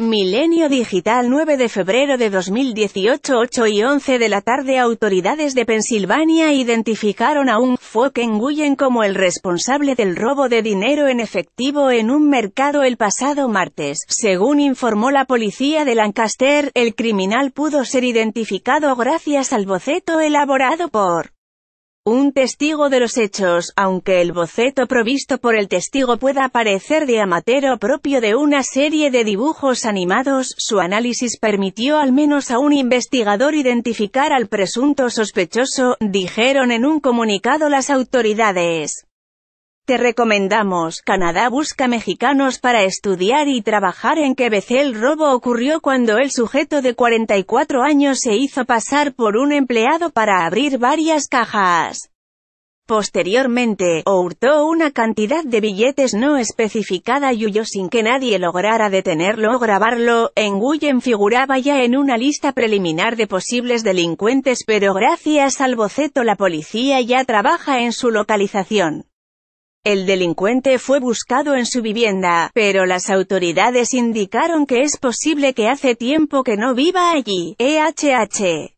Milenio Digital 9 de febrero de 2018 8 y 11 de la tarde Autoridades de Pensilvania identificaron a un Foken Guyen como el responsable del robo de dinero en efectivo en un mercado el pasado martes. Según informó la policía de Lancaster, el criminal pudo ser identificado gracias al boceto elaborado por un testigo de los hechos, aunque el boceto provisto por el testigo pueda parecer de amatero propio de una serie de dibujos animados, su análisis permitió al menos a un investigador identificar al presunto sospechoso, dijeron en un comunicado las autoridades. Te recomendamos, Canadá busca mexicanos para estudiar y trabajar en Quebec. El robo ocurrió cuando el sujeto de 44 años se hizo pasar por un empleado para abrir varias cajas. Posteriormente, hurtó una cantidad de billetes no especificada y huyó sin que nadie lograra detenerlo o grabarlo. Nguyen figuraba ya en una lista preliminar de posibles delincuentes pero gracias al boceto la policía ya trabaja en su localización. El delincuente fue buscado en su vivienda, pero las autoridades indicaron que es posible que hace tiempo que no viva allí. EHH.